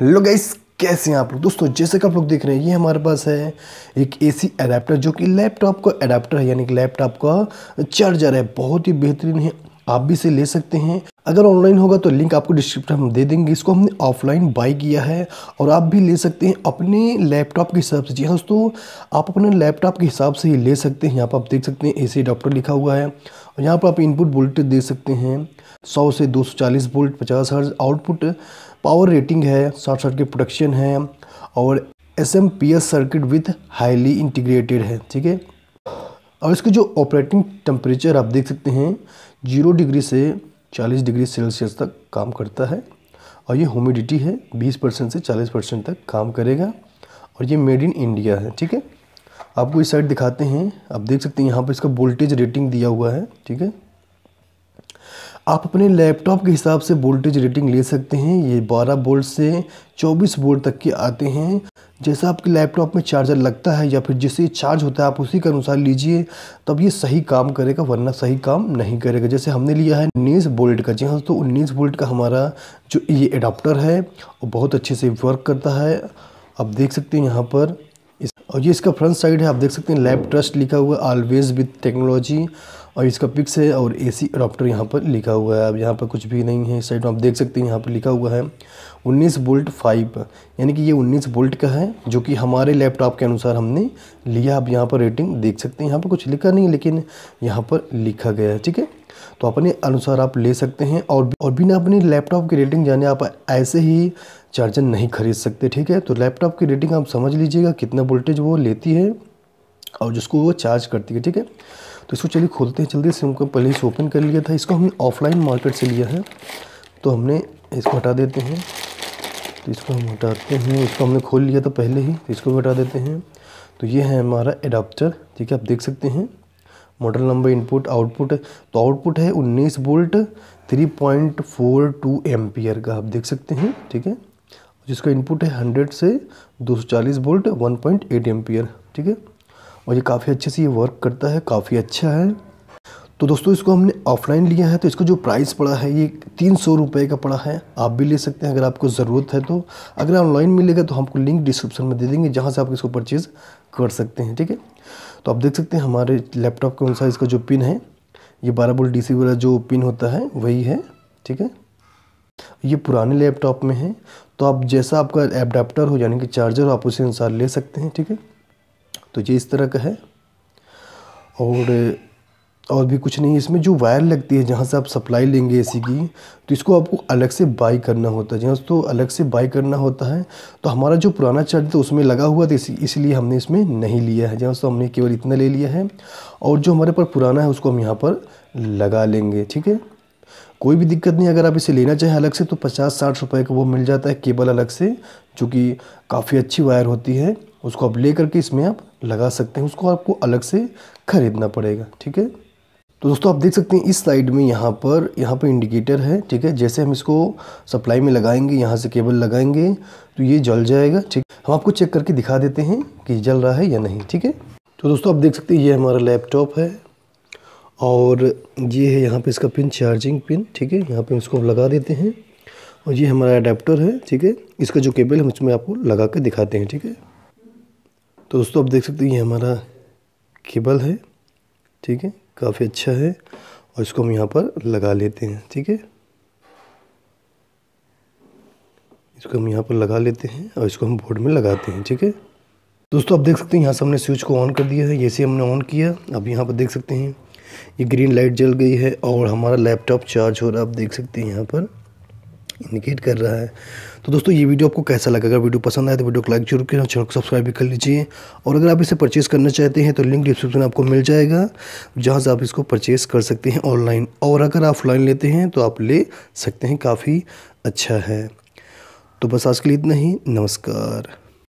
hello guys कैसे हैं आप लोग दोस्तों जैसे कि आप लोग देख रहे हैं ये हमारे पास है एक एसी एडाप्टर जो कि लैपटॉप का अडेप्टर है यानी कि लैपटॉप का चार्जर है बहुत ही बेहतरीन है आप भी इसे ले सकते हैं अगर ऑनलाइन होगा तो लिंक आपको डिस्क्रिप्शन हम दे देंगे इसको हमने ऑफलाइन बाई किया है और आप भी ले सकते हैं अपने लैपटॉप के हिसाब से जी हाँ दोस्तों आप अपने लैपटॉप के हिसाब से ही ले सकते हैं यहाँ पर आप देख सकते हैं एसी डॉक्टर लिखा हुआ है और यहाँ पर आप इनपुट वोल्टेज दे सकते हैं सौ से चालीस वोल्ट पचास हर्ज आउटपुट पावर रेटिंग है शॉर्ट सर्किट प्रोडक्शन है और S M P S circuit with highly integrated है ठीक है और इसके जो ऑपरेटिंग टेम्परेचर आप देख सकते हैं जीरो डिग्री से 40 डिग्री सेल्सियस तक काम करता है और ये ह्यूमिडिटी है 20 परसेंट से 40 परसेंट तक काम करेगा और ये मेड इन इंडिया है ठीक है आपको इस साइड दिखाते हैं आप देख सकते हैं यहाँ पर इसका वोल्टेज रेटिंग दिया हुआ है ठीक है आप अपने लैपटॉप के हिसाब से वोल्टेज रेटिंग ले सकते हैं ये 12 वोल्ट से 24 वोल्ट तक के आते हैं जैसा आपके लैपटॉप में चार्जर लगता है या फिर जिससे चार्ज होता है आप उसी के अनुसार लीजिए तब ये सही काम करेगा वरना सही काम नहीं करेगा जैसे हमने लिया है उन्नीस बोल्ट का जी हाँ तो उन्नीस बोल्ट का हमारा जो ये एडाप्टर है वो बहुत अच्छे से वर्क करता है आप देख सकते हैं यहाँ पर और ये इसका फ्रंट साइड है आप देख सकते हैं लैब ट्रस्ट लिखा हुआ ऑलवेज विथ टेक्नोलॉजी और इसका पिक्स है और ए सी अडोप्टर यहाँ पर लिखा हुआ है अब यहाँ पर कुछ भी नहीं है साइड में आप देख सकते हैं यहाँ पर लिखा हुआ है 19 बोल्ट 5 यानी कि ये 19 बोल्ट का है जो कि हमारे लैपटॉप के अनुसार हमने लिया अब यहाँ पर रेटिंग देख सकते हैं यहाँ पर कुछ लिखा नहीं लेकिन यहाँ पर लिखा गया है ठीक है तो अपने अनुसार आप ले सकते हैं और और बिना अपने लैपटॉप की रेटिंग जाने आप ऐसे ही चार्जर नहीं खरीद सकते ठीक है तो लैपटॉप की रेटिंग आप समझ लीजिएगा कितना वोल्टेज वो लेती है और जिसको वो चार्ज करती है ठीक है तो इसको चलिए खोलते हैं जल्दी से हमको पहले इसे ओपन कर लिया था इसको हमने ऑफलाइन मार्केट से लिया है तो हमने इसको हटा देते हैं तो इसको हम हटाते हैं इसको हमने खोल लिया था पहले ही तो इसको भी हटा देते हैं तो ये है हमारा एडाप्टर ठीक है आप देख सकते हैं मॉडल नंबर इनपुट आउटपुट तो आउटपुट है 19 एम 3.42 आर का आप देख सकते हैं ठीक है जिसका इनपुट है 100 से 240 एम पी आर ठीक है और ये काफ़ी अच्छे से ये वर्क करता है काफ़ी अच्छा है तो दोस्तों इसको हमने ऑफलाइन लिया है तो इसका जो प्राइस पड़ा है ये तीन सौ रुपये का पड़ा है आप भी ले सकते हैं अगर आपको ज़रूरत है तो अगर ऑनलाइन मिलेगा तो हमको लिंक डिस्क्रिप्शन में दे देंगे जहाँ से आप इसको परचेज़ कर सकते हैं ठीक है तो आप देख सकते हैं हमारे लैपटॉप के अनुसार इसका जो पिन है ये बारह बोल डी वाला जो पिन होता है वही है ठीक है ये पुराने लैपटॉप में है तो आप जैसा आपका एडाप्टर हो यानी कि चार्जर हो आप उसी अनुसार ले सकते हैं ठीक है तो ये इस तरह का है और और भी कुछ नहीं है इसमें जो वायर लगती है जहाँ से आप सप्लाई लेंगे एसी की तो इसको आपको अलग से बाई करना होता है जहाँ तो अलग से बाई करना होता है तो हमारा जो पुराना चार्ज था उसमें लगा हुआ था इसलिए हमने इसमें नहीं लिया है जहाँ तो हमने केवल इतना ले लिया है और जो हमारे पास पुराना है उसको हम यहाँ पर लगा लेंगे ठीक है कोई भी दिक्कत नहीं अगर आप इसे लेना चाहें अलग से तो पचास साठ रुपये का वो मिल जाता है केबल अलग से जो कि काफ़ी अच्छी वायर होती है उसको आप ले करके इसमें आप लगा सकते हैं उसको आपको अलग से ख़रीदना पड़ेगा ठीक है तो दोस्तों आप देख सकते हैं इस साइड में यहाँ पर यहाँ पर इंडिकेटर है ठीक है जैसे हम इसको सप्लाई में लगाएंगे यहाँ से केबल लगाएंगे तो ये जल जाएगा ठीक हम आपको चेक करके दिखा देते हैं कि जल रहा है या नहीं ठीक है तो दोस्तों आप देख सकते हैं ये हमारा लैपटॉप है और ये है यहाँ पे इसका पिन चार्जिंग पिन ठीक है यहाँ पे इसको लगा देते हैं और ये हमारा अडेप्टर है ठीक है इसका जो केबल हम इसमें आपको लगा कर दिखाते हैं ठीक है तो दोस्तों आप देख सकते हैं ये हमारा केबल है ठीक है काफ़ी अच्छा है और इसको हम यहाँ पर लगा लेते हैं ठीक है इसको हम यहाँ पर लगा लेते हैं और इसको हम बोर्ड में लगाते हैं ठीक है दोस्तों आप देख सकते हैं यहाँ से हमने स्विच को ऑन कर दिया है ये हमने ऑन किया अब यहाँ पर देख सकते हैं ये ग्रीन लाइट जल गई है और हमारा लैपटॉप चार्ज हो रहा है आप देख सकते हैं यहाँ पर इंडिकेट कर रहा है तो दोस्तों ये वीडियो आपको कैसा लगा अगर वीडियो पसंद आए तो वीडियो को लाइक जरूर करें चैनल को सब्सक्राइब भी कर लीजिए और अगर आप इसे परचेस करना चाहते हैं तो लिंक डिस्क्रिप्शन आपको मिल जाएगा जहाँ से आप इसको परचेस कर सकते हैं ऑनलाइन और अगर आप ऑफलाइन लेते हैं तो आप ले सकते हैं काफ़ी अच्छा है तो बस आज के लिए इतना ही नमस्कार